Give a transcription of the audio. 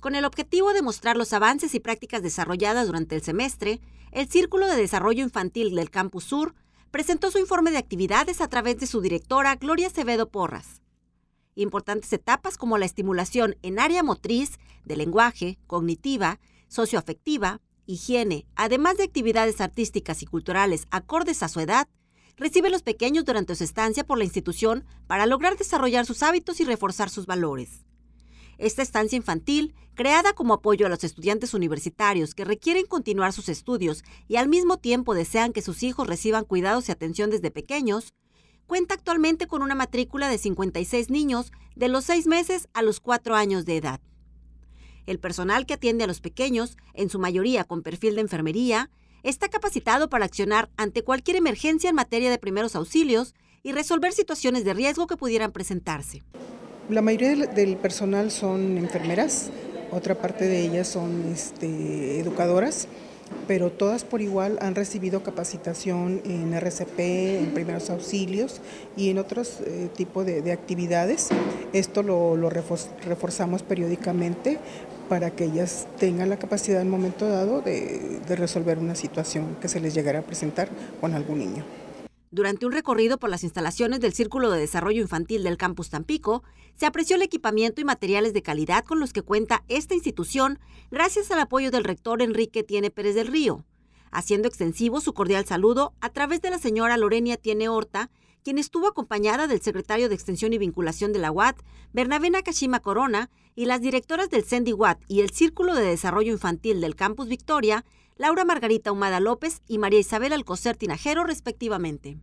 Con el objetivo de mostrar los avances y prácticas desarrolladas durante el semestre, el Círculo de Desarrollo Infantil del Campus Sur presentó su informe de actividades a través de su directora Gloria Acevedo Porras. Importantes etapas como la estimulación en área motriz, de lenguaje, cognitiva, socioafectiva, higiene, además de actividades artísticas y culturales acordes a su edad, recibe los pequeños durante su estancia por la institución para lograr desarrollar sus hábitos y reforzar sus valores. Esta estancia infantil, creada como apoyo a los estudiantes universitarios que requieren continuar sus estudios y al mismo tiempo desean que sus hijos reciban cuidados y atención desde pequeños, cuenta actualmente con una matrícula de 56 niños de los 6 meses a los 4 años de edad. El personal que atiende a los pequeños, en su mayoría con perfil de enfermería, está capacitado para accionar ante cualquier emergencia en materia de primeros auxilios y resolver situaciones de riesgo que pudieran presentarse. La mayoría del personal son enfermeras, otra parte de ellas son este, educadoras, pero todas por igual han recibido capacitación en RCP, en primeros auxilios y en otros eh, tipo tipos de, actividades. Esto lo, reforzamos periódicamente para que ellas tengan la capacidad en momento dado de, de resolver una situación que se les llegara a presentar con algún niño. Durante un recorrido por las instalaciones del Círculo de Desarrollo Infantil del Campus Tampico, se apreció el equipamiento y materiales de calidad con los que cuenta esta institución gracias al apoyo del rector Enrique Tiene Pérez del Río, haciendo extensivo su cordial saludo a través de la señora Lorenia Tiene Horta, quien estuvo acompañada del secretario de Extensión y Vinculación de la UAT, Bernabé Nakashima Corona, y las directoras del CENDI UAT y el Círculo de Desarrollo Infantil del Campus Victoria, Laura Margarita Humada López y María Isabel Alcocer Tinajero, respectivamente.